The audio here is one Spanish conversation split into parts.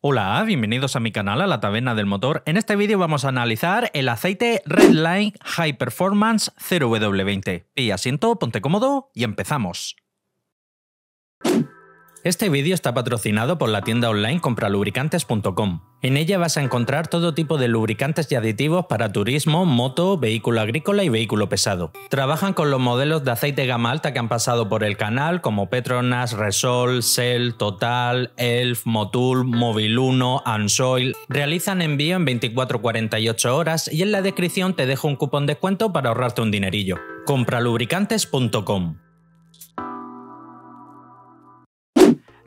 Hola, bienvenidos a mi canal, a la taberna del motor. En este vídeo vamos a analizar el aceite Redline High Performance 0W20. Pilla asiento, ponte cómodo y empezamos. Este vídeo está patrocinado por la tienda online compralubricantes.com. En ella vas a encontrar todo tipo de lubricantes y aditivos para turismo, moto, vehículo agrícola y vehículo pesado. Trabajan con los modelos de aceite gama alta que han pasado por el canal, como Petronas, Resol, Shell, Total, Elf, Motul, Mobil 1, Ansoil. Realizan envío en 24-48 horas y en la descripción te dejo un cupón de descuento para ahorrarte un dinerillo. Compralubricantes.com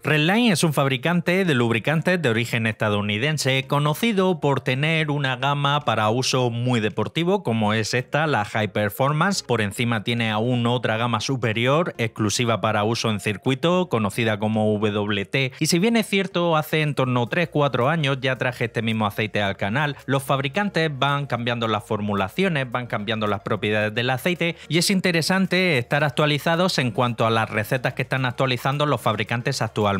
Redline es un fabricante de lubricantes de origen estadounidense, conocido por tener una gama para uso muy deportivo como es esta, la High Performance. Por encima tiene aún otra gama superior, exclusiva para uso en circuito, conocida como WT. Y si bien es cierto, hace en torno 3-4 años ya traje este mismo aceite al canal, los fabricantes van cambiando las formulaciones, van cambiando las propiedades del aceite y es interesante estar actualizados en cuanto a las recetas que están actualizando los fabricantes actuales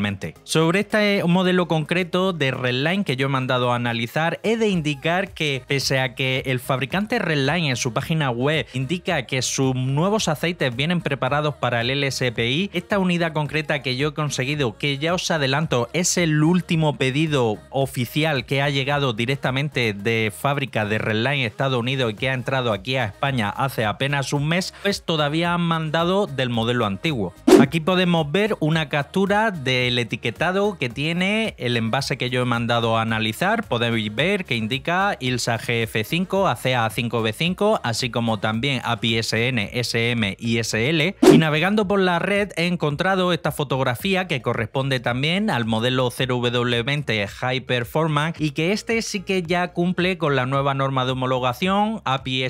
sobre este modelo concreto de Redline que yo he mandado a analizar, he de indicar que pese a que el fabricante Redline en su página web indica que sus nuevos aceites vienen preparados para el LSPI, esta unidad concreta que yo he conseguido, que ya os adelanto, es el último pedido oficial que ha llegado directamente de fábrica de Redline Estados Unidos y que ha entrado aquí a España hace apenas un mes, pues todavía han mandado del modelo antiguo. Aquí podemos ver una captura de el etiquetado que tiene el envase que yo he mandado a analizar, podéis ver que indica ILSA GF5 ACA 5 b 5 así como también APSN, SM y SL. Y navegando por la red he encontrado esta fotografía que corresponde también al modelo 0W20 High Performance y que este sí que ya cumple con la nueva norma de homologación api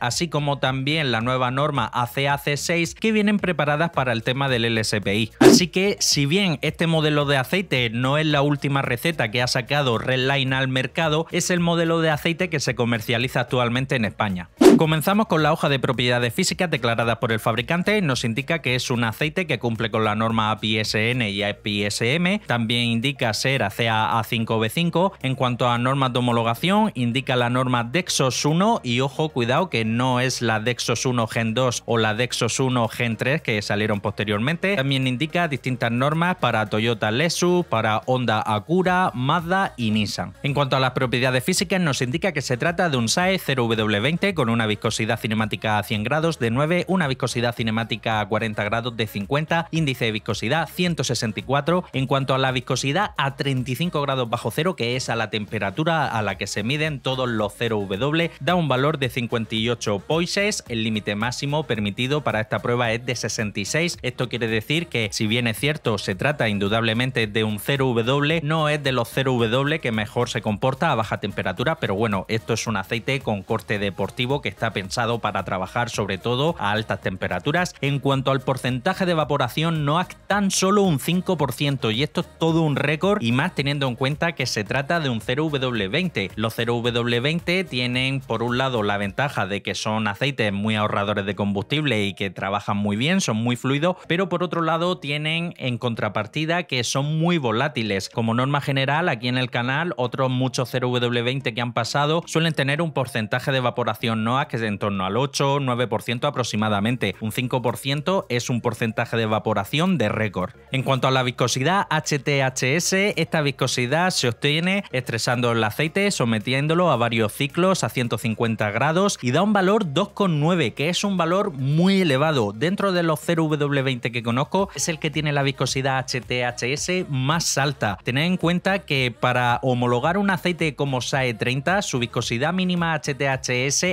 así como también la nueva norma ACAC6 que vienen preparadas para el tema del LSPI. Así que si bien este modelo de aceite no es la última receta que ha sacado Redline al mercado, es el modelo de aceite que se comercializa actualmente en España. Comenzamos con la hoja de propiedades físicas declaradas por el fabricante. Nos indica que es un aceite que cumple con la norma APSN y APSM. También indica ser ACA 5 b 5 En cuanto a normas de homologación, indica la norma DEXOS 1 y ojo, cuidado que no es la DEXOS 1 Gen 2 o la DEXOS 1 Gen 3 que salieron posteriormente. También indica distintas normas para Toyota Lexus, para Honda Acura, Mazda y Nissan. En cuanto a las propiedades físicas, nos indica que se trata de un SAE 0W20 con una viscosidad cinemática a 100 grados de 9, una viscosidad cinemática a 40 grados de 50, índice de viscosidad 164. En cuanto a la viscosidad a 35 grados bajo cero, que es a la temperatura a la que se miden todos los 0W, da un valor de 58 poises. El límite máximo permitido para esta prueba es de 66. Esto quiere decir que, si bien es cierto, se trata indudablemente de un 0W, no es de los 0W que mejor se comporta a baja temperatura, pero bueno, esto es un aceite con corte deportivo que está pensado para trabajar sobre todo a altas temperaturas. En cuanto al porcentaje de evaporación, no es tan solo un 5% y esto es todo un récord y más teniendo en cuenta que se trata de un 0W20. Los 0W20 tienen por un lado la ventaja de que son aceites muy ahorradores de combustible y que trabajan muy bien, son muy fluidos, pero por otro lado tienen en contrapartida que son muy volátiles. Como norma general, aquí en el canal, otros muchos 0W20 que han pasado suelen tener un porcentaje de evaporación NOAA que es en torno al 8, 9% aproximadamente. Un 5% es un porcentaje de evaporación de récord. En cuanto a la viscosidad HTHS, esta viscosidad se obtiene estresando el aceite, sometiéndolo a varios ciclos a 150 grados y da un valor 2,9, que es un valor muy elevado. Dentro de los 0W20 que conozco, es el que tiene la viscosidad HTHS más alta. Tened en cuenta que para homologar un aceite como SAE 30, su viscosidad mínima HTHS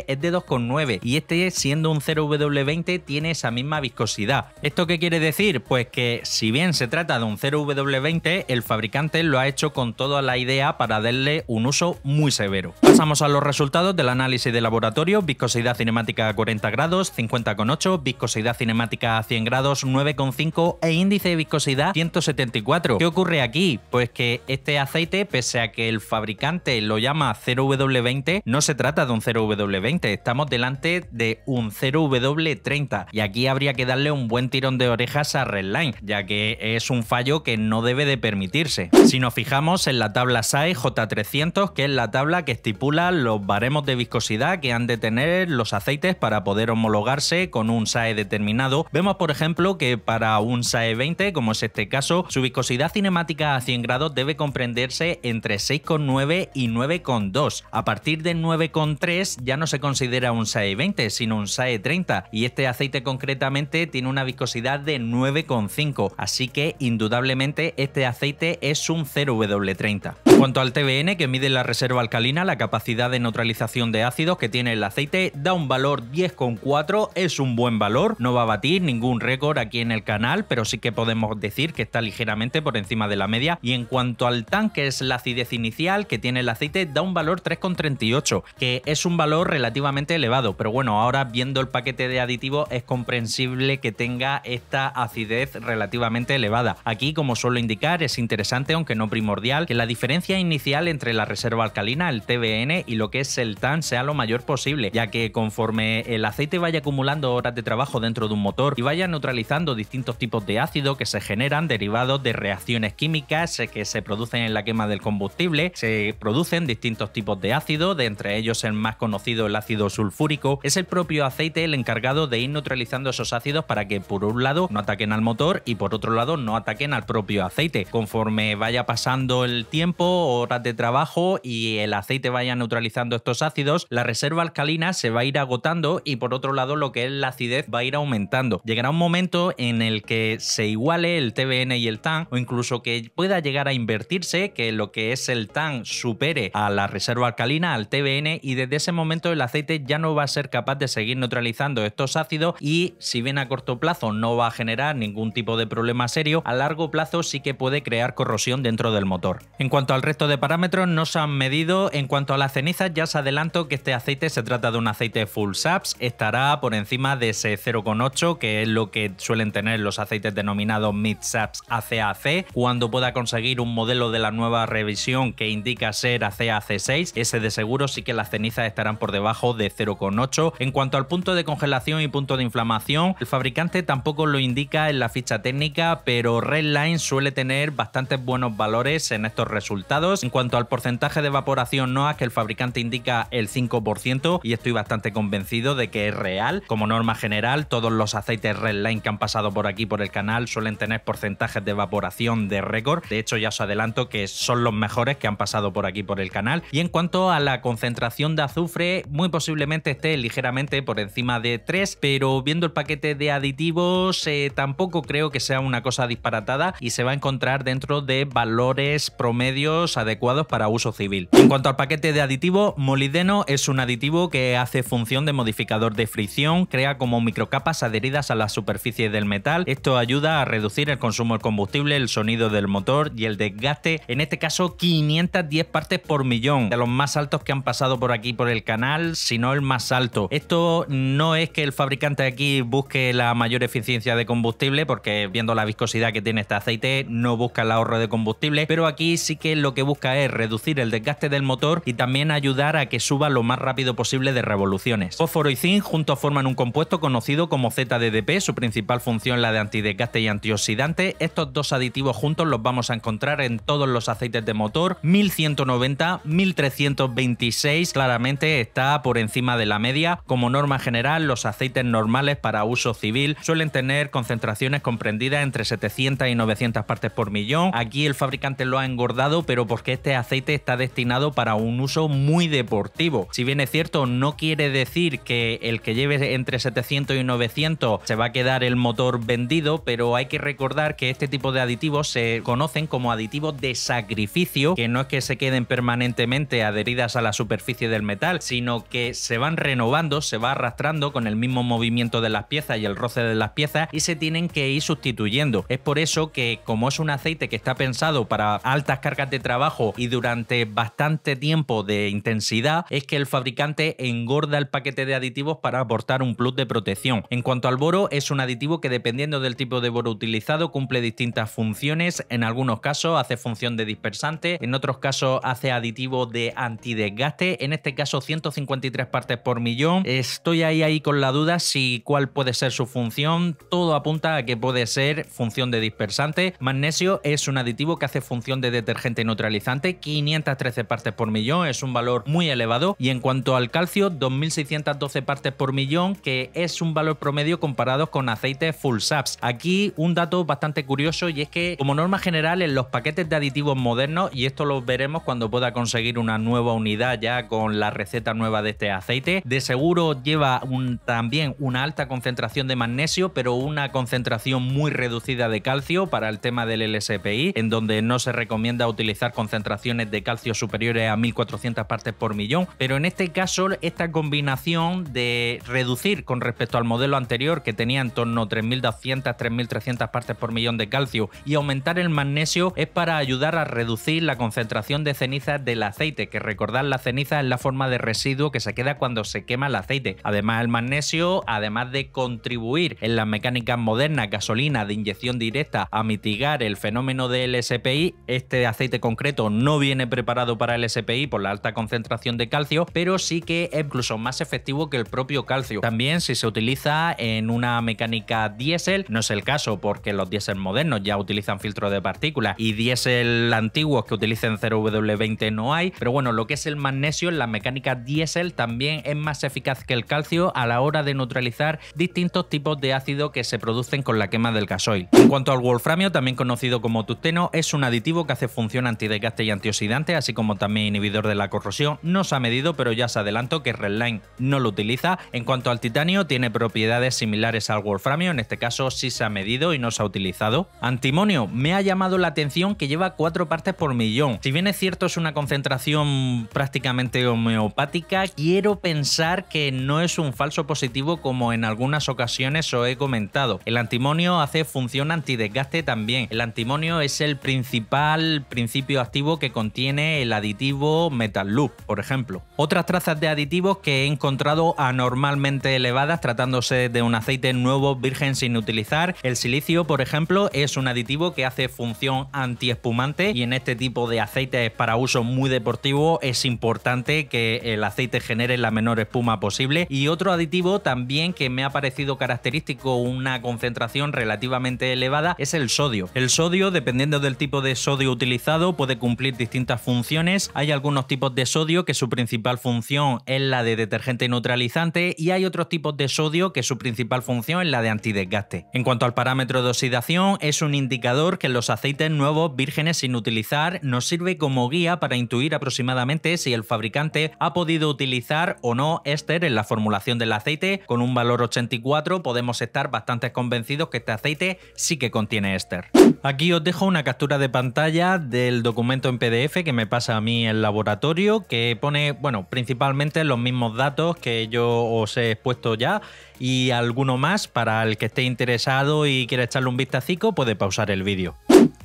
es de 2,9 y este siendo un 0W20 tiene esa misma viscosidad. ¿Esto qué quiere decir? Pues que si bien se trata de un 0W20, el fabricante lo ha hecho con toda la idea para darle un uso muy severo. Pasamos a los resultados del análisis de laboratorio, viscosidad cinemática a 40 grados, 50,8, viscosidad cinemática a 100 grados, 9,5 e índice de viscosidad 174. ¿Qué ocurre aquí? Pues que este aceite, pese a que el fabricante lo llama 0W20, no se trata de un 0W20, estamos delante de un 0W30 y aquí habría que darle un buen tirón de orejas a Redline, ya que es un fallo que no debe de permitirse. Si nos fijamos en la tabla SAE J300, que es la tabla que estipula los baremos de viscosidad que han de tener los aceites para poder homologarse con un SAE determinado, vemos por ejemplo que para un SAE 20, como es este caso, su viscosidad cinemática a 100 grados debe comprenderse entre 6,9 y 9,2. A partir de 9,3 ya no se considera un SAE 20, sino un SAE 30, y este aceite concretamente tiene una viscosidad de 9,5, así que indudablemente este aceite es un 0W30. En Cuanto al TBN, que mide la reserva alcalina, la capacidad de neutralización de ácidos que tiene el aceite da un valor 10,4, es un buen valor, no va a batir ningún récord aquí en el canal, pero sí que podemos decir que está ligeramente por encima de la media. Y en cuanto al tan, que es la acidez inicial que tiene el aceite, da un valor 3,38, que es un valor relativamente elevado. Pero bueno, ahora viendo el paquete de aditivos es comprensible que tenga esta acidez relativamente elevada. Aquí, como suelo indicar, es interesante, aunque no primordial, que la diferencia inicial entre la reserva alcalina, el TBN, y lo que es el TAN sea lo mayor posible, ya que conforme el aceite vaya acumulando horas de trabajo dentro de un motor y vaya neutralizando distintos tipos de ácido que se generan, derivados de reacciones químicas eh, que se producen en la quema del combustible. Se producen distintos tipos de ácidos, de entre ellos el más conocido, el ácido sulfúrico. Es el propio aceite el encargado de ir neutralizando esos ácidos para que por un lado no ataquen al motor y por otro lado no ataquen al propio aceite. Conforme vaya pasando el tiempo, horas de trabajo y el aceite vaya neutralizando estos ácidos, la reserva alcalina se va a ir agotando y por otro lado lo que es la acidez va a ir aumentando. Llegará un momento en el que se iguale el TBM, y el TAN, o incluso que pueda llegar a invertirse, que lo que es el TAN supere a la reserva alcalina, al TBN, y desde ese momento el aceite ya no va a ser capaz de seguir neutralizando estos ácidos y si bien a corto plazo no va a generar ningún tipo de problema serio, a largo plazo sí que puede crear corrosión dentro del motor. En cuanto al resto de parámetros no se han medido, en cuanto a las cenizas ya se adelanto que este aceite se trata de un aceite full saps, estará por encima de ese 0,8 que es lo que suelen tener los aceites denominados mid saps ACAC. Cuando pueda conseguir un modelo de la nueva revisión que indica ser ACAC6, ese de seguro sí que las cenizas estarán por debajo de 0,8. En cuanto al punto de congelación y punto de inflamación, el fabricante tampoco lo indica en la ficha técnica, pero Redline suele tener bastantes buenos valores en estos resultados. En cuanto al porcentaje de evaporación NOAA que el fabricante indica el 5% y estoy bastante convencido de que es real. Como norma general, todos los aceites Redline que han pasado por aquí por el canal suelen tener porcentaje de evaporación de récord. De hecho, ya os adelanto que son los mejores que han pasado por aquí por el canal. Y en cuanto a la concentración de azufre, muy posiblemente esté ligeramente por encima de 3, pero viendo el paquete de aditivos, eh, tampoco creo que sea una cosa disparatada y se va a encontrar dentro de valores promedios adecuados para uso civil. En cuanto al paquete de aditivo, molideno es un aditivo que hace función de modificador de fricción, crea como microcapas adheridas a la superficie del metal. Esto ayuda a reducir el consumo el combustible, el sonido del motor y el desgaste, en este caso 510 partes por millón, de los más altos que han pasado por aquí por el canal, sino el más alto. Esto no es que el fabricante aquí busque la mayor eficiencia de combustible, porque viendo la viscosidad que tiene este aceite, no busca el ahorro de combustible, pero aquí sí que lo que busca es reducir el desgaste del motor y también ayudar a que suba lo más rápido posible de revoluciones. Fósforo y zinc juntos forman un compuesto conocido como ZDDP, su principal función es la de antidesgaste y antioxidante, estos dos aditivos juntos los vamos a encontrar en todos los aceites de motor, 1190, 1326, claramente está por encima de la media. Como norma general, los aceites normales para uso civil suelen tener concentraciones comprendidas entre 700 y 900 partes por millón. Aquí el fabricante lo ha engordado, pero porque este aceite está destinado para un uso muy deportivo. Si bien es cierto, no quiere decir que el que lleve entre 700 y 900 se va a quedar el motor vendido, pero hay que recordar que este tipo de aditivos se conocen como aditivos de sacrificio, que no es que se queden permanentemente adheridas a la superficie del metal, sino que se van renovando, se va arrastrando con el mismo movimiento de las piezas y el roce de las piezas y se tienen que ir sustituyendo. Es por eso que como es un aceite que está pensado para altas cargas de trabajo y durante bastante tiempo de intensidad, es que el fabricante engorda el paquete de aditivos para aportar un plus de protección. En cuanto al boro, es un aditivo que dependiendo del tipo de boro utilizado cumple distintas funciones, en algunos casos hace función de dispersante, en otros casos hace aditivo de antidesgaste, en este caso 153 partes por millón. Estoy ahí ahí con la duda si cuál puede ser su función, todo apunta a que puede ser función de dispersante. Magnesio es un aditivo que hace función de detergente neutralizante, 513 partes por millón, es un valor muy elevado y en cuanto al calcio 2612 partes por millón, que es un valor promedio comparado con aceite full saps. Aquí un dato bastante curioso y es que como norma general en los paquetes de aditivos modernos, y esto lo veremos cuando pueda conseguir una nueva unidad ya con la receta nueva de este aceite, de seguro lleva también una alta concentración de magnesio, pero una concentración muy reducida de calcio para el tema del LSPI, en donde no se recomienda utilizar concentraciones de calcio superiores a 1400 partes por millón, pero en este caso esta combinación de reducir con respecto al modelo anterior que tenía en torno 3200-3300 partes por millón de calcio y aumentar el magnesio es para ayudar a reducir la concentración de cenizas del aceite, que recordad la ceniza es la forma de residuo que se queda cuando se quema el aceite. Además el magnesio, además de contribuir en las mecánicas modernas, gasolina de inyección directa a mitigar el fenómeno del SPI, este aceite concreto no viene preparado para el SPI por la alta concentración de calcio, pero sí que es incluso más efectivo que el propio calcio. También si se utiliza en una mecánica diésel, no es el caso porque los diésel modernos ya utilizan filtros de partículas y diésel antiguos que utilicen 0W20 no hay. Pero bueno, lo que es el magnesio en la mecánica diésel también es más eficaz que el calcio a la hora de neutralizar distintos tipos de ácido que se producen con la quema del gasoil. En cuanto al wolframio, también conocido como tusteno, es un aditivo que hace función antidesgaste y antioxidante, así como también inhibidor de la corrosión. No se ha medido, pero ya se adelanto que Redline no lo utiliza. En cuanto al titanio, tiene propiedades similares al wolframio, en este caso sí se ha medido y no se ha utilizado Antimonio, me ha llamado la atención que lleva cuatro partes por millón. Si bien es cierto, es una concentración prácticamente homeopática, quiero pensar que no es un falso positivo como en algunas ocasiones os he comentado. El antimonio hace función antidesgaste también. El antimonio es el principal principio activo que contiene el aditivo Metal Loop, por ejemplo. Otras trazas de aditivos que he encontrado anormalmente elevadas tratándose de un aceite nuevo virgen sin utilizar, el silicio, por ejemplo, es un aditivo que hace función antiespumante y en este tipo de aceites para uso muy deportivo es importante que el aceite genere la menor espuma posible. Y otro aditivo también que me ha parecido característico una concentración relativamente elevada es el sodio. El sodio, dependiendo del tipo de sodio utilizado, puede cumplir distintas funciones. Hay algunos tipos de sodio que su principal función es la de detergente neutralizante y hay otros tipos de sodio que su principal función es la de antidesgaste. En cuanto al parámetro de oxidación, es un indicador que los aceites nuevos vírgenes sin utilizar nos sirve como guía para intuir aproximadamente si el fabricante ha podido utilizar o no éster en la formulación del aceite. Con un valor 84 podemos estar bastante convencidos que este aceite sí que contiene éster. Aquí os dejo una captura de pantalla del documento en PDF que me pasa a mí el laboratorio, que pone, bueno, principalmente los mismos datos que yo os he expuesto ya y alguno más para el que esté interesado y quiera echarle un vistazo puede pausar el vídeo.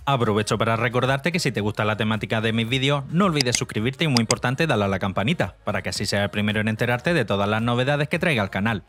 Aprovecho para recordarte que si te gusta la temática de mis vídeos, no olvides suscribirte y muy importante darle a la campanita, para que así sea el primero en enterarte de todas las novedades que traiga al canal.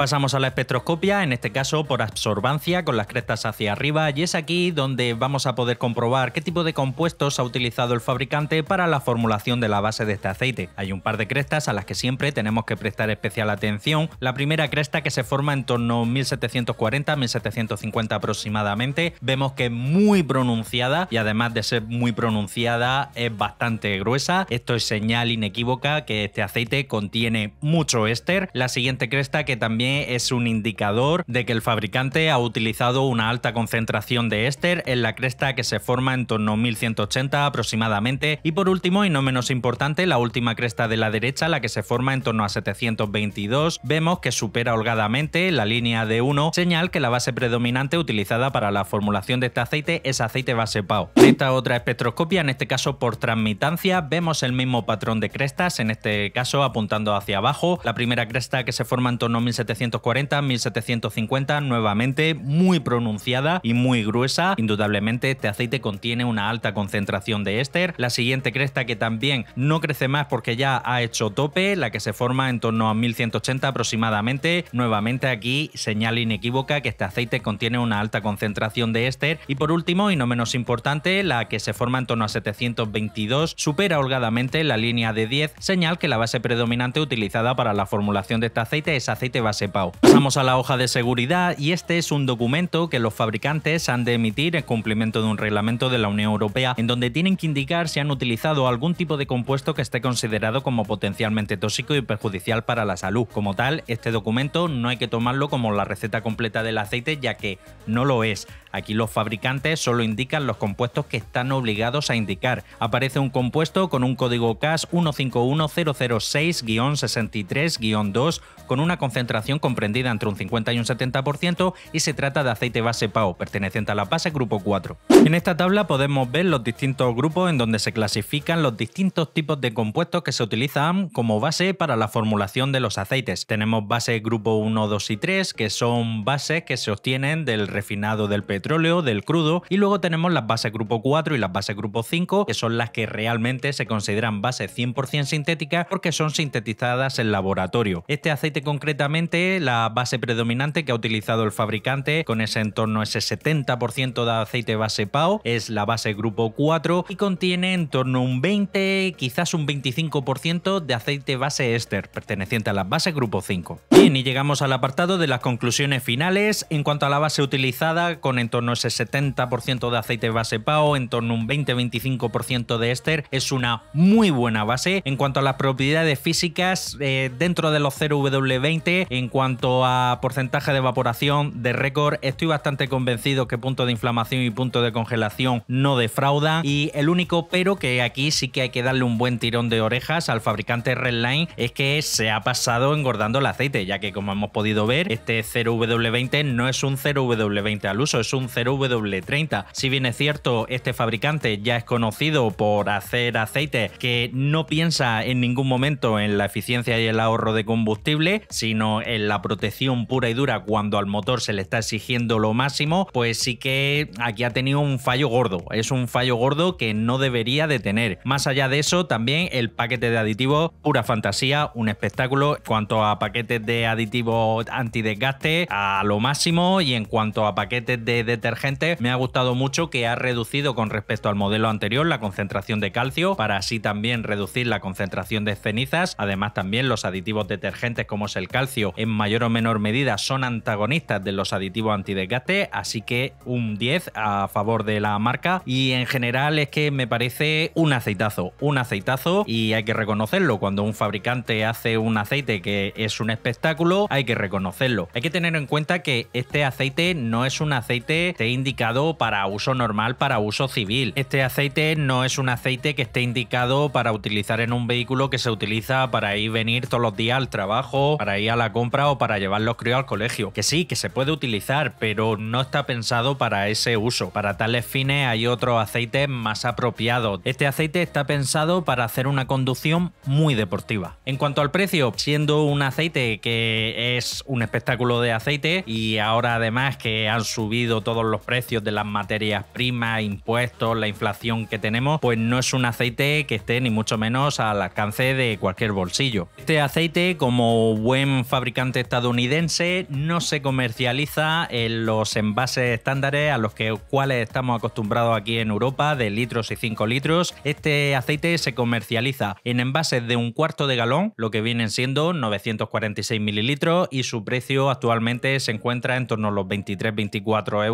Pasamos a la espectroscopia, en este caso por absorbancia, con las crestas hacia arriba, y es aquí donde vamos a poder comprobar qué tipo de compuestos ha utilizado el fabricante para la formulación de la base de este aceite. Hay un par de crestas a las que siempre tenemos que prestar especial atención. La primera cresta que se forma en torno a 1740-1750 aproximadamente, vemos que es muy pronunciada y además de ser muy pronunciada es bastante gruesa. Esto es señal inequívoca que este aceite contiene mucho éster. La siguiente cresta que también e es un indicador de que el fabricante ha utilizado una alta concentración de éster en la cresta que se forma en torno a 1180 aproximadamente y por último y no menos importante la última cresta de la derecha la que se forma en torno a 722 vemos que supera holgadamente la línea de 1 señal que la base predominante utilizada para la formulación de este aceite es aceite base PAO. esta otra espectroscopia en este caso por transmitancia vemos el mismo patrón de crestas en este caso apuntando hacia abajo la primera cresta que se forma en torno a 1700 1740, 1750 nuevamente, muy pronunciada y muy gruesa. Indudablemente este aceite contiene una alta concentración de éster. La siguiente cresta que también no crece más porque ya ha hecho tope, la que se forma en torno a 1180 aproximadamente. Nuevamente aquí señal inequívoca que este aceite contiene una alta concentración de éster. Y por último, y no menos importante, la que se forma en torno a 722 supera holgadamente la línea de 10, señal que la base predominante utilizada para la formulación de este aceite es aceite base Pasamos a la hoja de seguridad y este es un documento que los fabricantes han de emitir en cumplimiento de un reglamento de la Unión Europea en donde tienen que indicar si han utilizado algún tipo de compuesto que esté considerado como potencialmente tóxico y perjudicial para la salud. Como tal, este documento no hay que tomarlo como la receta completa del aceite ya que no lo es. Aquí los fabricantes solo indican los compuestos que están obligados a indicar. Aparece un compuesto con un código CAS 151006-63-2 con una concentración comprendida entre un 50 y un 70% y se trata de aceite base PAO, perteneciente a la base grupo 4. En esta tabla podemos ver los distintos grupos en donde se clasifican los distintos tipos de compuestos que se utilizan como base para la formulación de los aceites. Tenemos bases grupo 1, 2 y 3, que son bases que se obtienen del refinado del petróleo petróleo, del crudo, y luego tenemos las bases grupo 4 y las bases grupo 5, que son las que realmente se consideran bases 100% sintéticas porque son sintetizadas en laboratorio. Este aceite concretamente, la base predominante que ha utilizado el fabricante con ese entorno ese 70% de aceite base PAO, es la base grupo 4 y contiene en torno a un 20, quizás un 25% de aceite base éster, perteneciente a las bases grupo 5. Bien, y llegamos al apartado de las conclusiones finales en cuanto a la base utilizada con entorno torno a ese 70% de aceite base PAO, en torno a un 20-25% de éster, es una muy buena base. En cuanto a las propiedades físicas, eh, dentro de los 0W20, en cuanto a porcentaje de evaporación de récord, estoy bastante convencido que punto de inflamación y punto de congelación no defrauda. Y el único pero que aquí sí que hay que darle un buen tirón de orejas al fabricante Redline es que se ha pasado engordando el aceite, ya que como hemos podido ver, este 0W20 no es un 0W20 al uso, es un 0W30. Si bien es cierto, este fabricante ya es conocido por hacer aceite que no piensa en ningún momento en la eficiencia y el ahorro de combustible, sino en la protección pura y dura cuando al motor se le está exigiendo lo máximo, pues sí que aquí ha tenido un fallo gordo. Es un fallo gordo que no debería de tener. Más allá de eso, también el paquete de aditivos, pura fantasía, un espectáculo. En cuanto a paquetes de aditivos antidesgaste, a lo máximo. Y en cuanto a paquetes de detergente, me ha gustado mucho que ha reducido con respecto al modelo anterior la concentración de calcio, para así también reducir la concentración de cenizas. Además, también los aditivos detergentes como es el calcio, en mayor o menor medida, son antagonistas de los aditivos antidesgaste, así que un 10 a favor de la marca. Y en general es que me parece un aceitazo, un aceitazo, y hay que reconocerlo. Cuando un fabricante hace un aceite que es un espectáculo, hay que reconocerlo. Hay que tener en cuenta que este aceite no es un aceite esté indicado para uso normal, para uso civil. Este aceite no es un aceite que esté indicado para utilizar en un vehículo que se utiliza para ir venir todos los días al trabajo, para ir a la compra o para llevar los críos al colegio. Que sí, que se puede utilizar, pero no está pensado para ese uso. Para tales fines hay otros aceite más apropiados. Este aceite está pensado para hacer una conducción muy deportiva. En cuanto al precio, siendo un aceite que es un espectáculo de aceite y ahora además que han subido todos los precios de las materias primas, impuestos, la inflación que tenemos, pues no es un aceite que esté ni mucho menos al alcance de cualquier bolsillo. Este aceite, como buen fabricante estadounidense, no se comercializa en los envases estándares a los que, cuales estamos acostumbrados aquí en Europa, de litros y 5 litros. Este aceite se comercializa en envases de un cuarto de galón, lo que vienen siendo 946 mililitros, y su precio actualmente se encuentra en torno a los 23-24 euros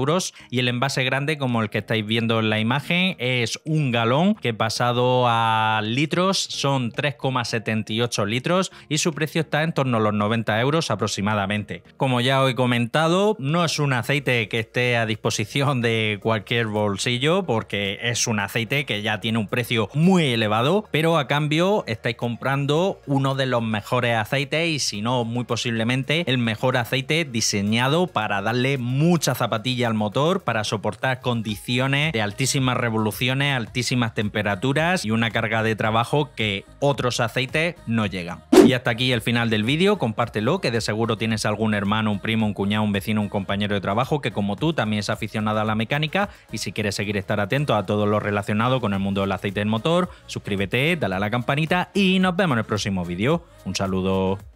y el envase grande como el que estáis viendo en la imagen es un galón que pasado a litros son 3,78 litros y su precio está en torno a los 90 euros aproximadamente. Como ya os he comentado, no es un aceite que esté a disposición de cualquier bolsillo porque es un aceite que ya tiene un precio muy elevado, pero a cambio estáis comprando uno de los mejores aceites y si no muy posiblemente el mejor aceite diseñado para darle mucha zapatilla al motor para soportar condiciones de altísimas revoluciones, altísimas temperaturas y una carga de trabajo que otros aceites no llegan. Y hasta aquí el final del vídeo, compártelo, que de seguro tienes algún hermano, un primo, un cuñado, un vecino, un compañero de trabajo que como tú también es aficionado a la mecánica y si quieres seguir estar atento a todo lo relacionado con el mundo del aceite del motor, suscríbete, dale a la campanita y nos vemos en el próximo vídeo. Un saludo.